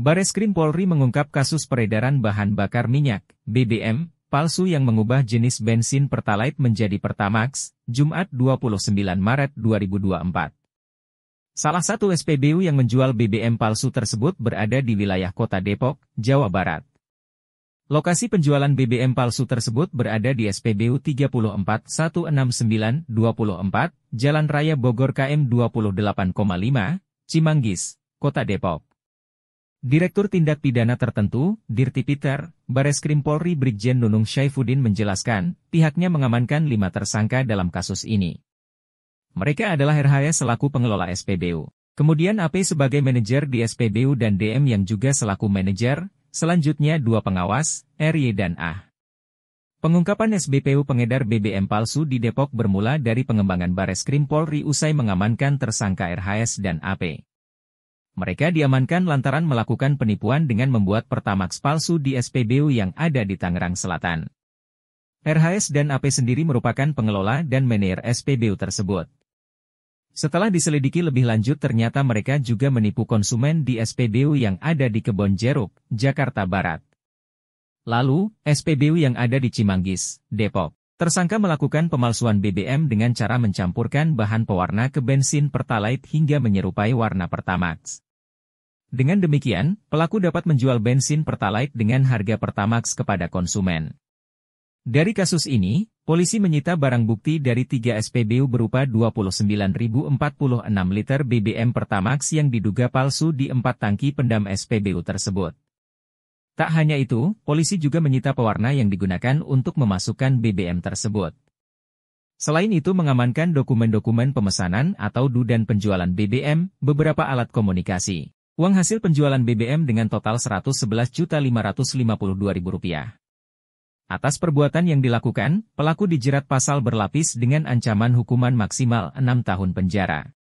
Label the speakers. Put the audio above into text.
Speaker 1: Bareskrim Polri mengungkap kasus peredaran bahan bakar minyak, BBM, palsu yang mengubah jenis bensin Pertalite menjadi Pertamax, Jumat 29 Maret 2024. Salah satu SPBU yang menjual BBM palsu tersebut berada di wilayah kota Depok, Jawa Barat. Lokasi penjualan BBM palsu tersebut berada di SPBU 34169-24, Jalan Raya Bogor KM 28,5, Cimanggis, Kota Depok. Direktur Tindak Pidana Tertentu, Dirti Peter, Bareskrim Polri Brigjen Nunung Syaifuddin menjelaskan, pihaknya mengamankan lima tersangka dalam kasus ini. Mereka adalah RHS selaku pengelola SPBU, kemudian AP sebagai manajer di SPBU dan DM yang juga selaku manajer, selanjutnya dua pengawas, RY dan A. Pengungkapan SBPU pengedar BBM palsu di Depok bermula dari pengembangan Bareskrim Polri usai mengamankan tersangka RHS dan AP. Mereka diamankan lantaran melakukan penipuan dengan membuat Pertamax palsu di SPBU yang ada di Tangerang Selatan. RHS dan AP sendiri merupakan pengelola dan manajer SPBU tersebut. Setelah diselidiki lebih lanjut ternyata mereka juga menipu konsumen di SPBU yang ada di Kebon Jeruk, Jakarta Barat. Lalu, SPBU yang ada di Cimanggis, Depok. Tersangka melakukan pemalsuan BBM dengan cara mencampurkan bahan pewarna ke bensin pertalite hingga menyerupai warna Pertamax. Dengan demikian, pelaku dapat menjual bensin pertalite dengan harga Pertamax kepada konsumen. Dari kasus ini, polisi menyita barang bukti dari 3 SPBU berupa 29.046 liter BBM Pertamax yang diduga palsu di 4 tangki pendam SPBU tersebut. Tak hanya itu, polisi juga menyita pewarna yang digunakan untuk memasukkan BBM tersebut. Selain itu mengamankan dokumen-dokumen pemesanan atau dudan penjualan BBM, beberapa alat komunikasi. Uang hasil penjualan BBM dengan total Rp111.552.000. Atas perbuatan yang dilakukan, pelaku dijerat pasal berlapis dengan ancaman hukuman maksimal 6 tahun penjara.